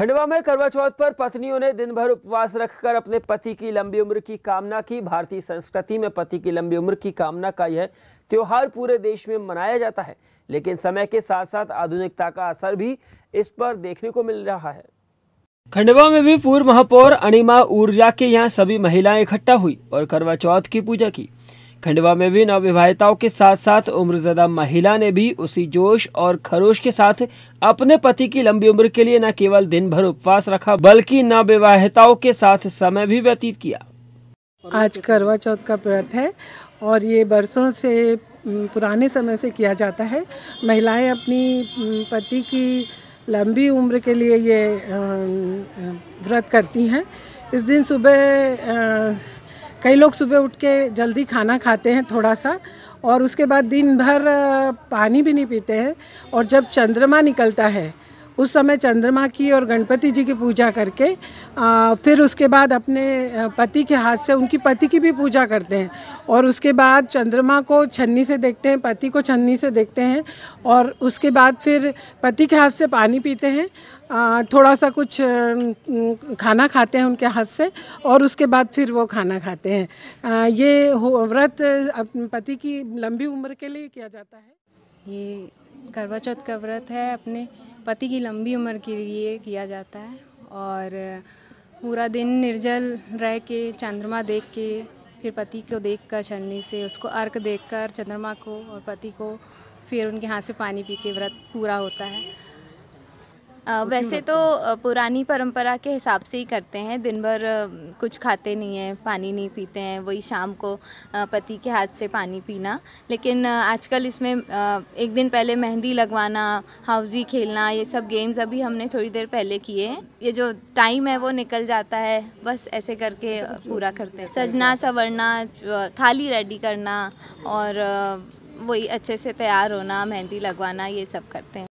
खंडवा में करवा चौथ पर पत्नियों ने दिन भर उपवास रखकर अपने पति की लंबी उम्र की कामना की भारतीय संस्कृति में पति की लंबी उम्र की कामना का यह त्यौहार पूरे देश में मनाया जाता है लेकिन समय के साथ साथ आधुनिकता का असर भी इस पर देखने को मिल रहा है खंडवा में भी पूर्व महापौर अनिमा ऊर्जा के यहाँ सभी महिलाएं इकट्ठा हुई और करवा चौथ की पूजा की खंडवा में भी नवविवाहिताओं के साथ साथ उम्रजदा महिला ने भी उसी जोश और खरोश के साथ अपने पति की लंबी उम्र के लिए न केवल दिन भर उपवास रखा बल्कि नवविवाहिताओं के साथ समय भी व्यतीत किया आज करवा चौथ का व्रत है और ये बरसों से पुराने समय से किया जाता है महिलाएं अपनी पति की लंबी उम्र के लिए ये व्रत करती हैं इस दिन सुबह कई लोग सुबह उठ के जल्दी खाना खाते हैं थोड़ा सा और उसके बाद दिन भर पानी भी नहीं पीते हैं और जब चंद्रमा निकलता है उस समय चंद्रमा की और गणपति जी की पूजा करके आ, फिर उसके बाद अपने पति के हाथ से उनकी पति की भी पूजा करते हैं और उसके बाद चंद्रमा को छन्नी से देखते हैं पति को छन्नी से देखते हैं और उसके बाद फिर पति के हाथ से पानी पीते हैं थोड़ा सा कुछ खाना खाते हैं उनके हाथ से और उसके बाद फिर वो खाना खाते हैं ये व्रत पति की लंबी उम्र के लिए किया जाता है ये करवा चौथ का व्रत है अपने पति की लंबी उम्र के लिए किया जाता है और पूरा दिन निर्जल रह के चंद्रमा देख के फिर पति को देख कर छलनी से उसको अर्क देख कर चंद्रमा को और पति को फिर उनके हाथ से पानी पी के व्रत पूरा होता है वैसे तो पुरानी परंपरा के हिसाब से ही करते हैं दिन भर कुछ खाते नहीं हैं पानी नहीं पीते हैं वही शाम को पति के हाथ से पानी पीना लेकिन आजकल इसमें एक दिन पहले मेहंदी लगवाना हाउजी खेलना ये सब गेम्स अभी हमने थोड़ी देर पहले किए हैं ये जो टाइम है वो निकल जाता है बस ऐसे करके पूरा करते हैं सजना संवरना थाली रेडी करना और वही अच्छे से तैयार होना मेहंदी लगवाना ये सब करते हैं